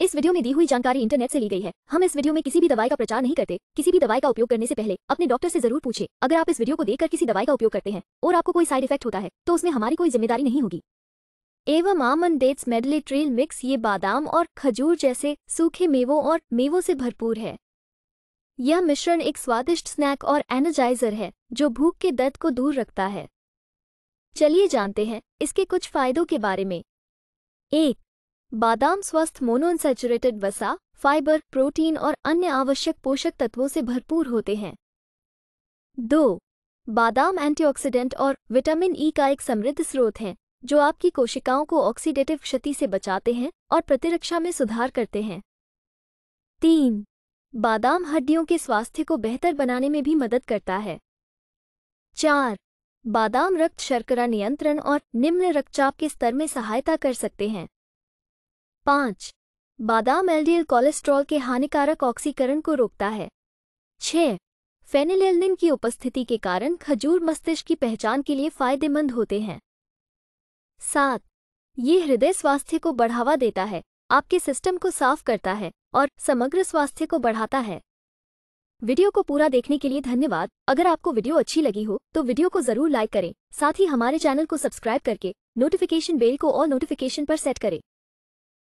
इस वीडियो में दी हुई जानकारी इंटरनेट से ली गई है हम इस वीडियो में किसी भी दवाई का प्रचार नहीं करते किसी भी दवाई का उपयोग करने से पहले अपने डॉक्टर से जरूर पूछे अगर आप इस वीडियो को देखकर किसी दवाई का उपयोग करते हैं और आपको कोई साइड इफेक्ट होता है तो उसमें हमारी कोई जिम्मेदारी नहीं होगी एवं आमन डेट्स मेडलिट्रील मिक्स ये बादाम और खजूर जैसे सूखे मेवों और मेवों से भरपूर है यह मिश्रण एक स्वादिष्ट स्नैक और एनर्जाइजर है जो भूख के दर्द को दूर रखता है चलिए जानते हैं इसके कुछ फायदों के बारे में एक बादाम स्वस्थ मोनोअनसेचुरेटेड वसा फाइबर प्रोटीन और अन्य आवश्यक पोषक तत्वों से भरपूर होते हैं दो बादाम एंटीऑक्सीडेंट और विटामिन ई e का एक समृद्ध स्रोत है जो आपकी कोशिकाओं को ऑक्सीडेटिव क्षति से बचाते हैं और प्रतिरक्षा में सुधार करते हैं तीन बादाम हड्डियों के स्वास्थ्य को बेहतर बनाने में भी मदद करता है चार बादाम रक्त शर्करा नियंत्रण और निम्न रक्तचाप के स्तर में सहायता कर सकते हैं पाँच बादाम एलडीएल कोलेस्ट्रॉल के हानिकारक ऑक्सीकरण को रोकता है छः फेनिलेलिन की उपस्थिति के कारण खजूर मस्तिष्क की पहचान के लिए फायदेमंद होते हैं सात ये हृदय स्वास्थ्य को बढ़ावा देता है आपके सिस्टम को साफ करता है और समग्र स्वास्थ्य को बढ़ाता है वीडियो को पूरा देखने के लिए धन्यवाद अगर आपको वीडियो अच्छी लगी हो तो वीडियो को जरूर लाइक करें साथ ही हमारे चैनल को सब्सक्राइब करके नोटिफिकेशन बेल को और नोटिफिकेशन पर सेट करें